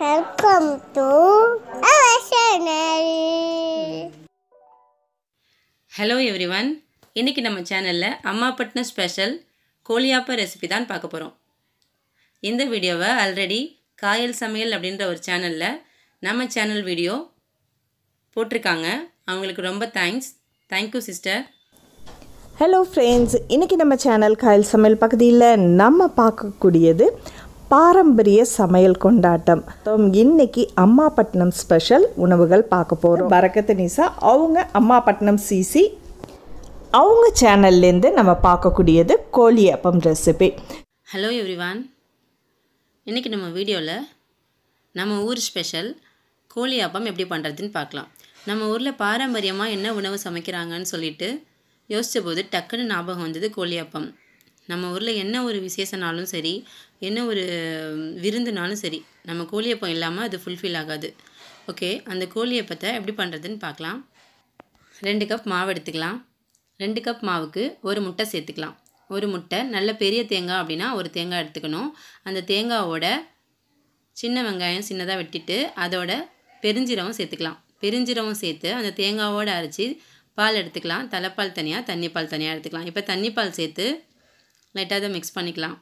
welcome to our hello everyone இன்றைக்கி நம்ம சேனலில் அம்மாப்பட்டினம் ஸ்பெஷல் கோழியாப்ப ரெசிபி தான் பார்க்க போகிறோம் இந்த வீடியோவை ஆல்ரெடி காயல் சமையல் அப்படின்ற ஒரு சேனலில் நம்ம சேனல் வீடியோ போட்டிருக்காங்க அவங்களுக்கு ரொம்ப thanks thank you sister hello friends இன்றைக்கி நம்ம சேனல் காயல் சமையல் பகுதியில் நம்ம பார்க்கக்கூடியது பாரம்பரிய சமையல் கொண்டாட்டம் இன்னைக்கு அம்மாப்பட்டினம் ஸ்பெஷல் உணவுகள் பார்க்க போகிறோம் பரக்கத்து நிசா அவங்க அம்மாப்பட்டினம் சிசி அவங்க சேனல்லேருந்து நம்ம பார்க்கக்கூடியது கோழி அப்பம் ரெசிபி ஹலோ எவ்ரிவான் இன்றைக்கி நம்ம வீடியோவில் நம்ம ஊர் ஸ்பெஷல் கோழி அப்பம் எப்படி பண்ணுறதுன்னு பார்க்கலாம் நம்ம ஊரில் பாரம்பரியமாக என்ன உணவு சமைக்கிறாங்கன்னு சொல்லிட்டு யோசித்த போது டக்குன்னு ஞாபகம் வந்தது கோழி அப்பம் நம்ம ஊரில் என்ன ஒரு விசேஷனாலும் சரி என்ன ஒரு விருந்துனாலும் சரி நம்ம கோழியப்பம் இல்லாமல் அது ஃபுல்ஃபில் ஆகாது ஓகே அந்த கோழியப்பத்தை எப்படி பண்ணுறதுன்னு பார்க்கலாம் ரெண்டு கப் மாவு எடுத்துக்கலாம் ரெண்டு கப் மாவுக்கு ஒரு முட்டை சேர்த்துக்கலாம் ஒரு முட்டை நல்ல பெரிய தேங்காய் அப்படின்னா ஒரு தேங்காய் எடுத்துக்கணும் அந்த தேங்காவோட சின்ன வெங்காயம் சின்னதாக வெட்டிட்டு அதோட பெருஞ்சீரகம் சேர்த்துக்கலாம் பெருஞ்சீரவம் சேர்த்து அந்த தேங்காவோடு அரைச்சி பால் எடுத்துக்கலாம் தலைப்பால் தனியாக தண்ணி பால் தனியாக எடுத்துக்கலாம் இப்போ தண்ணிப்பால் சேர்த்து லைட்டாக இதை மிக்ஸ் பண்ணிக்கலாம்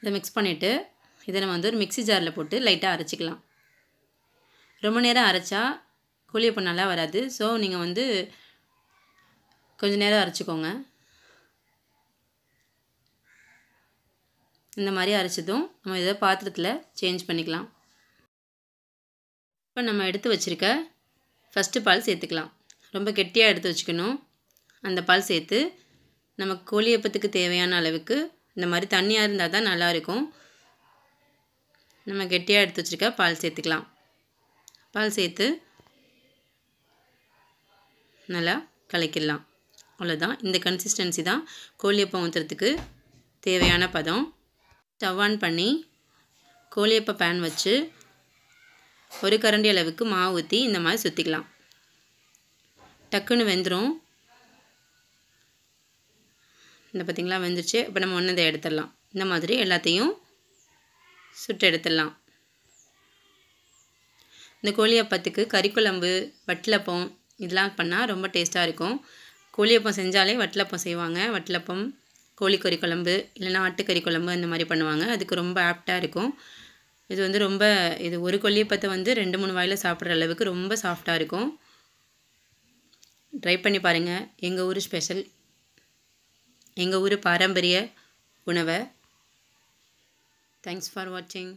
இதை மிக்ஸ் பண்ணிவிட்டு இதை நம்ம வந்து ஒரு மிக்சி ஜாரில் போட்டு லைட்டாக அரைச்சிக்கலாம் ரொம்ப நேரம் அரைச்சா குழியப்போ நல்லா வராது ஸோ நீங்கள் வந்து கொஞ்சம் நேரம் அரைச்சிக்கோங்க இந்த மாதிரி அரைச்சதும் நம்ம இதை பாத்திரத்தில் சேஞ்ச் பண்ணிக்கலாம் இப்போ நம்ம எடுத்து வச்சுருக்க ஃபஸ்ட்டு பால் சேர்த்துக்கலாம் ரொம்ப கெட்டியாக எடுத்து வச்சுக்கணும் அந்த பால் சேர்த்து நமக்கு கோழியப்பத்துக்கு தேவையான அளவுக்கு இந்த மாதிரி தண்ணியாக இருந்தால் தான் நல்லாயிருக்கும் நம்ம கெட்டியாக எடுத்து வச்சுருக்க பால் சேர்த்துக்கலாம் பால் சேர்த்து நல்லா கலைக்கிடலாம் அவ்வளோதான் இந்த கன்சிஸ்டன்சி தான் கோழியப்பம் ஊற்றுறதுக்கு தேவையான பதம் ஸ்டவ் ஆன் பண்ணி கோழியப்ப பேன் வச்சு ஒரு கரண்டி அளவுக்கு மாவு ஊற்றி இந்த மாதிரி சுற்றிக்கலாம் டக்குன்னு வெந்துடும் இந்த பார்த்திங்களா வெந்துருச்சு இப்போ நம்ம ஒன்று இதை எடுத்துடலாம் இந்த மாதிரி எல்லாத்தையும் சுட்டு எடுத்துடலாம் இந்த கோழியப்பத்துக்கு கறிக்குழம்பு வட்டலப்பம் இதெல்லாம் பண்ணால் ரொம்ப டேஸ்ட்டாக இருக்கும் கோழியப்பம் செஞ்சாலே வட்டலப்பம் செய்வாங்க வட்டலப்பம் கோழி கறி குழம்பு இல்லைனா ஆட்டுக்கறி குழம்பு அந்த மாதிரி பண்ணுவாங்க அதுக்கு ரொம்ப ஆப்டாக இருக்கும் இது வந்து ரொம்ப இது ஒரு கொல்லியப்பத்தை வந்து ரெண்டு மூணு வாயில் சாப்பிட்ற அளவுக்கு ரொம்ப சாஃப்டாக இருக்கும் ட்ரை பண்ணி பாருங்கள் எங்கள் ஊர் ஸ்பெஷல் எங்கள் ஊர் பாரம்பரிய உணவை தேங்க்ஸ் ஃபார் வாட்சிங்